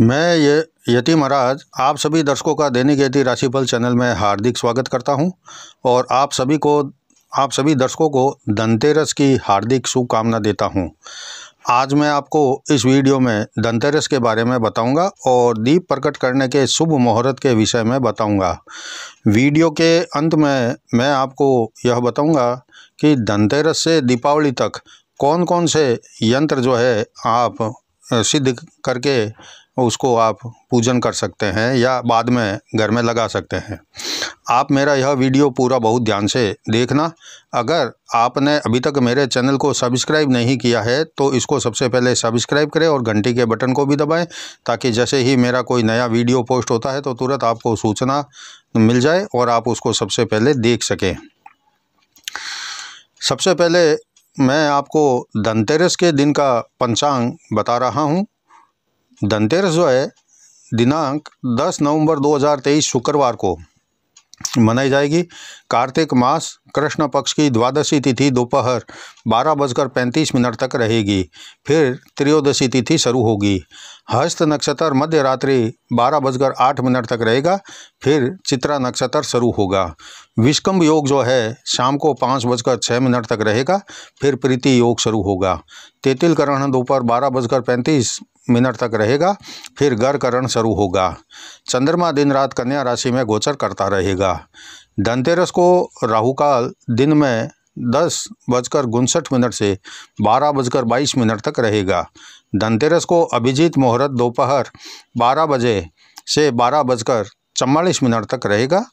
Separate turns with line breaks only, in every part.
मैं ये यति महाराज आप सभी दर्शकों का दैनिक यति राशिफल चैनल में हार्दिक स्वागत करता हूं और आप सभी को आप सभी दर्शकों को धनतेरस की हार्दिक शुभकामना देता हूं आज मैं आपको इस वीडियो में धनतेरस के बारे में बताऊंगा और दीप प्रकट करने के शुभ मुहूर्त के विषय में बताऊंगा वीडियो के अंत में मैं आपको यह बताऊँगा कि धनतेरस से दीपावली तक कौन कौन से यंत्र जो है आप सिद्ध करके उसको आप पूजन कर सकते हैं या बाद में घर में लगा सकते हैं आप मेरा यह वीडियो पूरा बहुत ध्यान से देखना अगर आपने अभी तक मेरे चैनल को सब्सक्राइब नहीं किया है तो इसको सबसे पहले सब्सक्राइब करें और घंटी के बटन को भी दबाएं ताकि जैसे ही मेरा कोई नया वीडियो पोस्ट होता है तो तुरंत आपको सूचना मिल जाए और आप उसको सबसे पहले देख सकें सबसे पहले मैं आपको धनतेरस के दिन का पंचांग बता रहा हूँ धनतेरस जो है दिनांक 10 नवंबर 2023 शुक्रवार को मनाई जाएगी कार्तिक मास कृष्ण पक्ष की द्वादशी तिथि दोपहर बारह बजकर पैंतीस मिनट तक रहेगी फिर त्रयोदशी तिथि शुरू होगी हस्त नक्षत्र मध्य रात्रि बारह बजकर आठ मिनट तक रहेगा फिर चित्रा नक्षत्र शुरू होगा विष्कम्ब योग जो है शाम को पाँच बजकर छः मिनट तक रहेगा फिर प्रीति योग शुरू होगा तेतिल ग्रहण दोपहर बारह बजकर पैंतीस मिनट तक रहेगा फिर करण शुरू होगा चंद्रमा दिन रात कन्या राशि में गोचर करता रहेगा धनतेरस को राहु काल दिन में दस बजकर उनसठ मिनट से बारह बजकर बाईस मिनट तक रहेगा धनतेरस को अभिजीत मुहूर्त दोपहर बारह बजे से बारह बजकर चम्बालीस मिनट तक रहेगा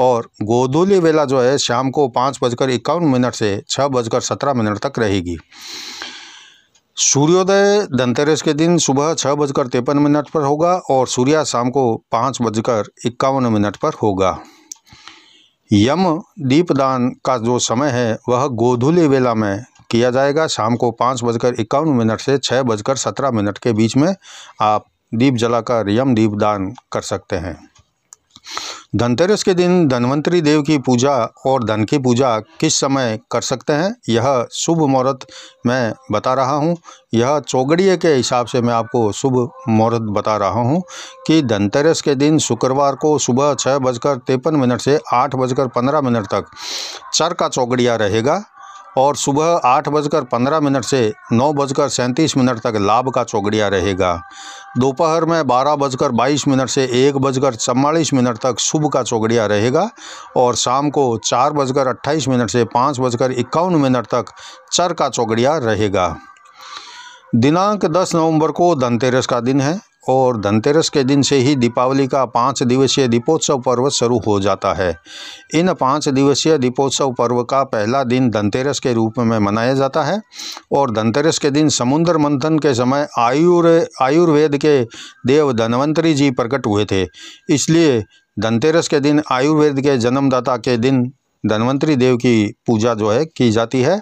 और गोधूली वेला जो है शाम को पाँच बजकर इक्यावन मिनट से छः बजकर सत्रह मिनट तक रहेगी सूर्योदय धनतेरस के दिन सुबह छः बजकर तिरपन मिनट पर होगा और सूर्या शाम को पाँच बजकर इक्यावन मिनट पर होगा यम दीपदान का जो समय है वह गोधुली वेला में किया जाएगा शाम को पाँच बजकर इक्यावन मिनट से छः बजकर सत्रह मिनट के बीच में आप दीप जलाकर यम दीपदान कर सकते हैं धनतेरस के दिन धनवंतरी देव की पूजा और धन की पूजा किस समय कर सकते हैं यह शुभ मुहूर्त मैं बता रहा हूं यह चौगड़िए के हिसाब से मैं आपको शुभ मुहूर्त बता रहा हूं कि धनतेरस के दिन शुक्रवार को सुबह छः बजकर तिरपन मिनट से आठ बजकर पंद्रह मिनट तक चर का चौगड़िया रहेगा और सुबह आठ बजकर पंद्रह मिनट से नौ बजकर सैंतीस मिनट तक लाभ का चौगड़िया रहेगा दोपहर में बारह बजकर बाईस मिनट से एक बजकर चवालीस मिनट तक शुभ का चौगड़िया रहेगा और शाम को चार बजकर अट्ठाईस मिनट से पाँच बजकर इक्यावन मिनट तक चर का चौगड़िया रहेगा दिनांक 10 नवंबर को धनतेरस का दिन है और धनतेरस के दिन से ही दीपावली का पाँच दिवसीय दीपोत्सव पर्व शुरू हो जाता है इन पाँच दिवसीय दीपोत्सव पर्व का पहला दिन धनतेरस के रूप में मनाया जाता है और धनतेरस के दिन समुद्र मंथन के समय आयुर् आयुर्वेद के देव धनवंतरी जी प्रकट हुए थे इसलिए धनतेरस के दिन आयुर्वेद के जन्मदाता के दिन धनवंतरी देव की पूजा जो है की जाती है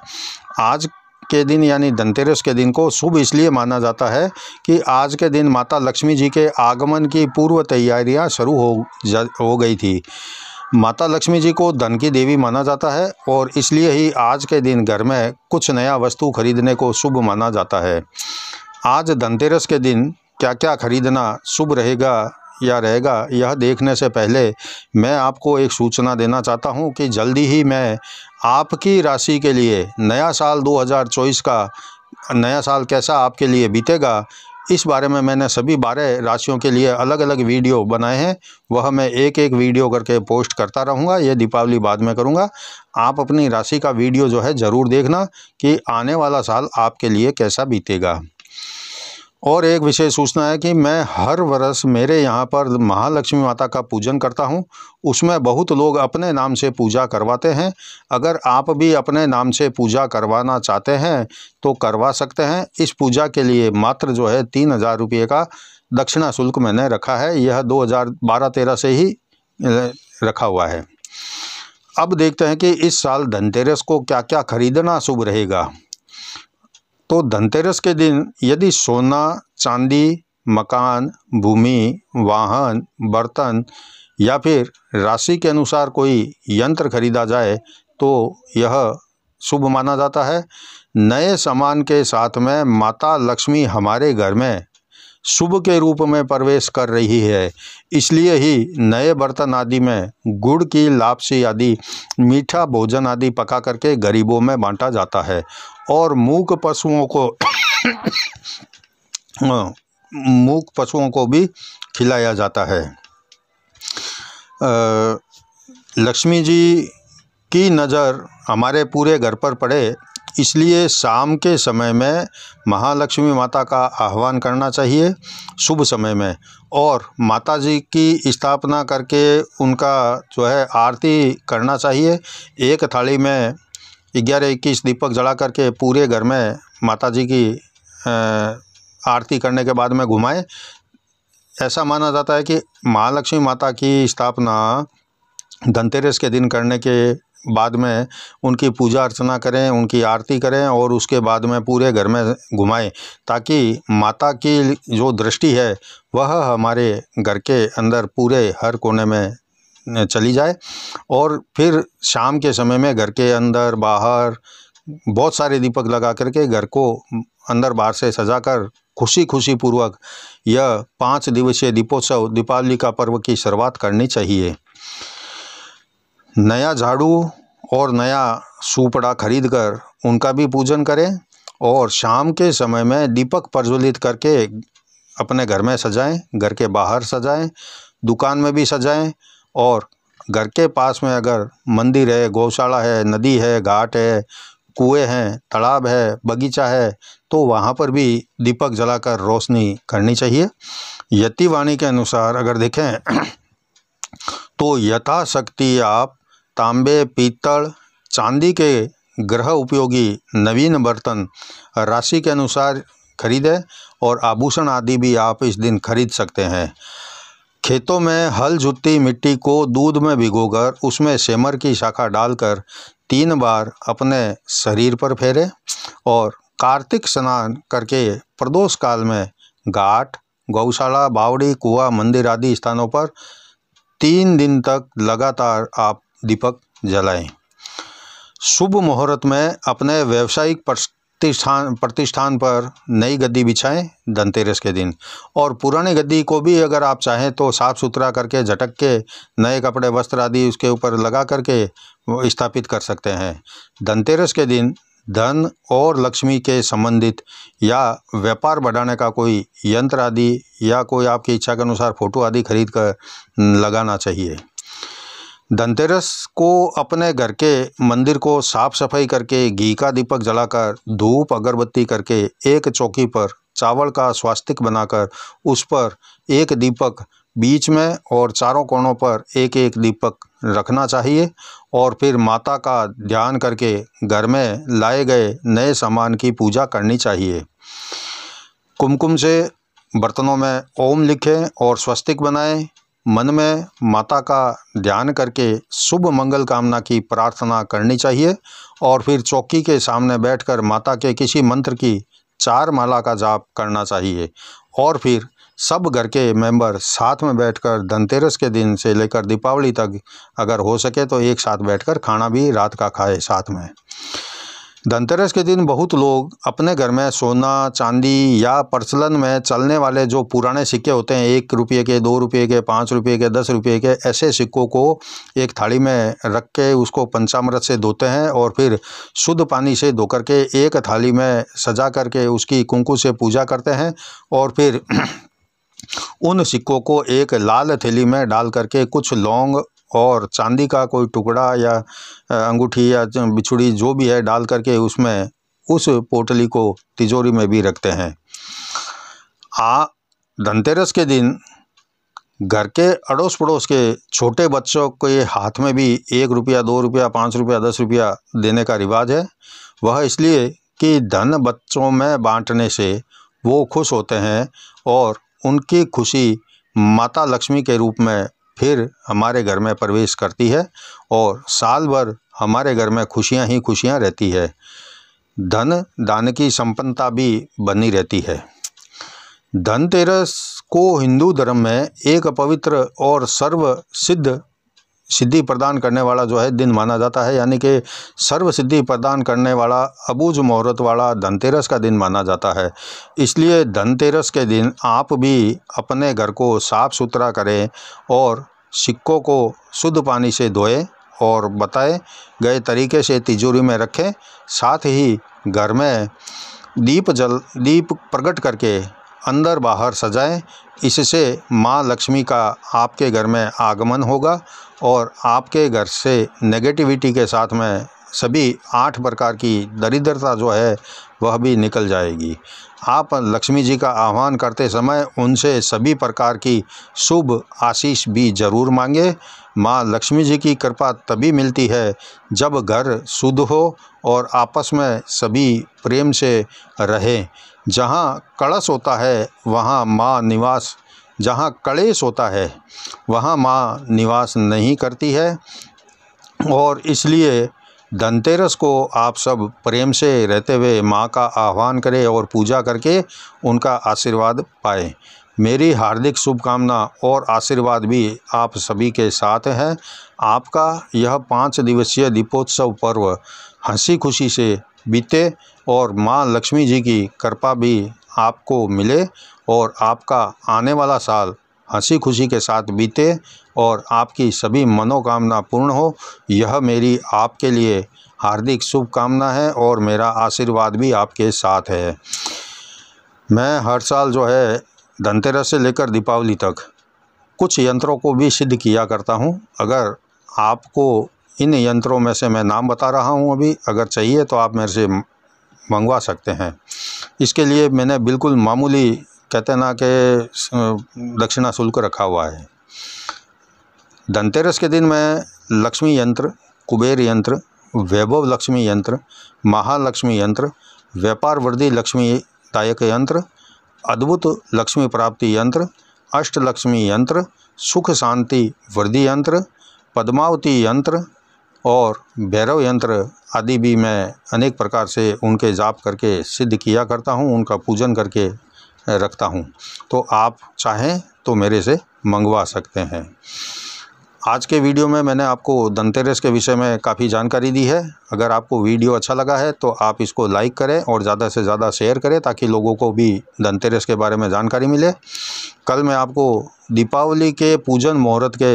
आज के दिन यानी धनतेरस के दिन को शुभ इसलिए माना जाता है कि आज के दिन माता लक्ष्मी जी के आगमन की पूर्व तैयारियां शुरू हो जा हो गई थी माता लक्ष्मी जी को धन की देवी माना जाता है और इसलिए ही आज के दिन घर में कुछ नया वस्तु खरीदने को शुभ माना जाता है आज धनतेरस के दिन क्या क्या खरीदना शुभ रहेगा या रहेगा यह देखने से पहले मैं आपको एक सूचना देना चाहता हूं कि जल्दी ही मैं आपकी राशि के लिए नया साल 2024 का नया साल कैसा आपके लिए बीतेगा इस बारे में मैंने सभी बारह राशियों के लिए अलग अलग वीडियो बनाए हैं वह मैं एक एक वीडियो करके पोस्ट करता रहूँगा यह दीपावली बाद में करूँगा आप अपनी राशि का वीडियो जो है ज़रूर देखना कि आने वाला साल आपके लिए कैसा बीतेगा और एक विशेष सूचना है कि मैं हर वर्ष मेरे यहाँ पर महालक्ष्मी माता का पूजन करता हूँ उसमें बहुत लोग अपने नाम से पूजा करवाते हैं अगर आप भी अपने नाम से पूजा करवाना चाहते हैं तो करवा सकते हैं इस पूजा के लिए मात्र जो है तीन हज़ार रुपये का दक्षिणा शुल्क मैंने रखा है यह दो हज़ार बारह तेरह से ही रखा हुआ है अब देखते हैं कि इस साल धनतेरस को क्या क्या खरीदना शुभ रहेगा तो धनतेरस के दिन यदि सोना चांदी मकान भूमि वाहन बर्तन या फिर राशि के अनुसार कोई यंत्र खरीदा जाए तो यह शुभ माना जाता है नए सामान के साथ में माता लक्ष्मी हमारे घर में शुभ के रूप में प्रवेश कर रही है इसलिए ही नए बर्तन आदि में गुड़ की लापसी आदि मीठा भोजन आदि पका करके गरीबों में बांटा जाता है और मूक पशुओं को हाँ, मूक पशुओं को भी खिलाया जाता है लक्ष्मी जी की नज़र हमारे पूरे घर पर पड़े इसलिए शाम के समय में महालक्ष्मी माता का आह्वान करना चाहिए शुभ समय में और माता जी की स्थापना करके उनका जो है आरती करना चाहिए एक थाली में ग्यारह इक्कीस दीपक जला करके पूरे घर में माता जी की आरती करने के बाद में घुमाएं ऐसा माना जाता है कि महालक्ष्मी माता की स्थापना धनतेरस के दिन करने के बाद में उनकी पूजा अर्चना करें उनकी आरती करें और उसके बाद में पूरे घर में घुमाएं ताकि माता की जो दृष्टि है वह हमारे घर के अंदर पूरे हर कोने में चली जाए और फिर शाम के समय में घर के अंदर बाहर बहुत सारे दीपक लगा करके घर को अंदर बाहर से सजाकर खुशी खुशी पूर्वक यह पाँच दिवसीय दीपोत्सव दीपावली का पर्व की शुरुआत करनी चाहिए नया झाड़ू और नया सूपड़ा खरीद कर उनका भी पूजन करें और शाम के समय में दीपक प्रज्वलित करके अपने घर में सजाएं घर के बाहर सजाएं दुकान में भी सजाएं और घर के पास में अगर मंदिर है गौशाला है नदी है घाट है कुएं हैं तालाब है बगीचा है तो वहाँ पर भी दीपक जलाकर रोशनी करनी चाहिए यति वाणी के अनुसार अगर देखें तो यथाशक्ति आप तांबे पीतल चांदी के गृह उपयोगी नवीन बर्तन राशि के अनुसार खरीदें और आभूषण आदि भी आप इस दिन खरीद सकते हैं खेतों में हल जुती मिट्टी को दूध में भिगोकर उसमें सेमर की शाखा डालकर तीन बार अपने शरीर पर फेरे और कार्तिक स्नान करके प्रदोष काल में घाट गौशाला बावड़ी कुआ मंदिर आदि स्थानों पर तीन दिन तक लगातार आप दीपक जलाएं शुभ मुहूर्त में अपने व्यावसायिक प्रतिष्ठान प्रतिष्ठान पर नई गद्दी बिछाएं धनतेरस के दिन और पुराने गद्दी को भी अगर आप चाहें तो साफ़ सुथरा करके झटक के नए कपड़े वस्त्र आदि उसके ऊपर लगा करके स्थापित कर सकते हैं धनतेरस के दिन धन और लक्ष्मी के संबंधित या व्यापार बढ़ाने का कोई यंत्र आदि या कोई आपकी इच्छा के अनुसार फ़ोटो आदि खरीद कर लगाना चाहिए धनतेरस को अपने घर के मंदिर को साफ सफाई करके घी का दीपक जलाकर धूप अगरबत्ती करके एक चौकी पर चावल का स्वास्तिक बनाकर उस पर एक दीपक बीच में और चारों कोणों पर एक एक दीपक रखना चाहिए और फिर माता का ध्यान करके घर में लाए गए नए सामान की पूजा करनी चाहिए कुमकुम से बर्तनों में ओम लिखें और स्वस्तिक बनाएं मन में माता का ध्यान करके शुभ मंगल कामना की प्रार्थना करनी चाहिए और फिर चौकी के सामने बैठकर माता के किसी मंत्र की चार माला का जाप करना चाहिए और फिर सब घर के मेंबर साथ में बैठकर धनतेरस के दिन से लेकर दीपावली तक अगर हो सके तो एक साथ बैठकर खाना भी रात का खाए साथ में धनतेरस के दिन बहुत लोग अपने घर में सोना चांदी या प्रचलन में चलने वाले जो पुराने सिक्के होते हैं एक रुपये के दो रुपये के पाँच रुपये के दस रुपये के ऐसे सिक्कों को एक थाली में रख के उसको पंचामृत से धोते हैं और फिर शुद्ध पानी से धो करके एक थाली में सजा करके उसकी कुंकु से पूजा करते हैं और फिर उन सिक्कों को एक लाल थैली में डाल करके कुछ लौंग और चांदी का कोई टुकड़ा या अंगूठी या बिछुड़ी जो भी है डाल करके उसमें उस पोटली को तिजोरी में भी रखते हैं आ धनतेरस के दिन घर के अड़ोस पड़ोस के छोटे बच्चों के हाथ में भी एक रुपया दो रुपया पाँच रुपया दस रुपया देने का रिवाज है वह इसलिए कि धन बच्चों में बांटने से वो खुश होते हैं और उनकी खुशी माता लक्ष्मी के रूप में फिर हमारे घर में प्रवेश करती है और साल भर हमारे घर में खुशियाँ ही खुशियाँ रहती है धन दान की संपन्नता भी बनी रहती है धनतेरस को हिंदू धर्म में एक पवित्र और सर्व सिद्ध सिद्धि प्रदान करने वाला जो है दिन माना जाता है यानी कि सर्व सिद्धि प्रदान करने वाला अबूज मुहूर्त वाला धनतेरस का दिन माना जाता है इसलिए धनतेरस के दिन आप भी अपने घर को साफ़ सुथरा करें और सिक्कों को शुद्ध पानी से धोएं और बताए गए तरीके से तिजोरी में रखें साथ ही घर में दीप जल दीप प्रकट करके अंदर बाहर सजाएं इससे माँ लक्ष्मी का आपके घर में आगमन होगा और आपके घर से नेगेटिविटी के साथ में सभी आठ प्रकार की दरिद्रता जो है वह भी निकल जाएगी आप लक्ष्मी जी का आह्वान करते समय उनसे सभी प्रकार की शुभ आशीष भी जरूर मांगे माँ लक्ष्मी जी की कृपा तभी मिलती है जब घर शुद्ध हो और आपस में सभी प्रेम से रहें जहाँ कलश होता है वहाँ माँ निवास जहाँ कलेश होता है वहाँ माँ निवास नहीं करती है और इसलिए धनतेरस को आप सब प्रेम से रहते हुए माँ का आह्वान करें और पूजा करके उनका आशीर्वाद पाए मेरी हार्दिक शुभकामना और आशीर्वाद भी आप सभी के साथ हैं आपका यह पाँच दिवसीय दीपोत्सव पर्व हंसी खुशी से बीते और माँ लक्ष्मी जी की कृपा भी आपको मिले और आपका आने वाला साल हंसी खुशी के साथ बीते और आपकी सभी मनोकामना पूर्ण हो यह मेरी आपके लिए हार्दिक शुभकामना है और मेरा आशीर्वाद भी आपके साथ है मैं हर साल जो है धनतेरस से लेकर दीपावली तक कुछ यंत्रों को भी सिद्ध किया करता हूं अगर आपको इन यंत्रों में से मैं नाम बता रहा हूं अभी अगर चाहिए तो आप मेरे से मंगवा सकते हैं इसके लिए मैंने बिल्कुल मामूली कहते ना कि दक्षिणा शुल्क रखा हुआ है धनतेरस के दिन मैं लक्ष्मी यंत्र कुबेर यंत्र वैभव लक्ष्मी यंत्र महालक्ष्मी यंत्र व्यापार वृद्धि लक्ष्मी दायक यंत्र अद्भुत लक्ष्मी प्राप्ति यंत्र अष्टलक्ष्मी यंत्र सुख शांति वृद्धि यंत्र पद्मावती यंत्र और भैरव यंत्र आदि भी मैं अनेक प्रकार से उनके जाप करके सिद्ध किया करता हूँ उनका पूजन करके रखता हूँ तो आप चाहें तो मेरे से मंगवा सकते हैं आज के वीडियो में मैंने आपको धनतेरस के विषय में काफ़ी जानकारी दी है अगर आपको वीडियो अच्छा लगा है तो आप इसको लाइक करें और ज़्यादा से ज़्यादा शेयर करें ताकि लोगों को भी धनतेरस के बारे में जानकारी मिले कल मैं आपको दीपावली के पूजन मुहूर्त के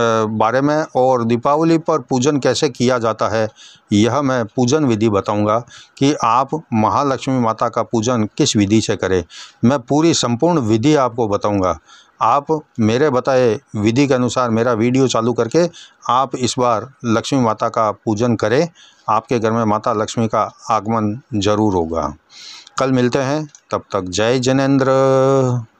बारे में और दीपावली पर पूजन कैसे किया जाता है यह मैं पूजन विधि बताऊंगा कि आप महालक्ष्मी माता का पूजन किस विधि से करें मैं पूरी संपूर्ण विधि आपको बताऊंगा आप मेरे बताए विधि के अनुसार मेरा वीडियो चालू करके आप इस बार लक्ष्मी माता का पूजन करें आपके घर में माता लक्ष्मी का आगमन जरूर होगा कल मिलते हैं तब तक जय जनेन्द्र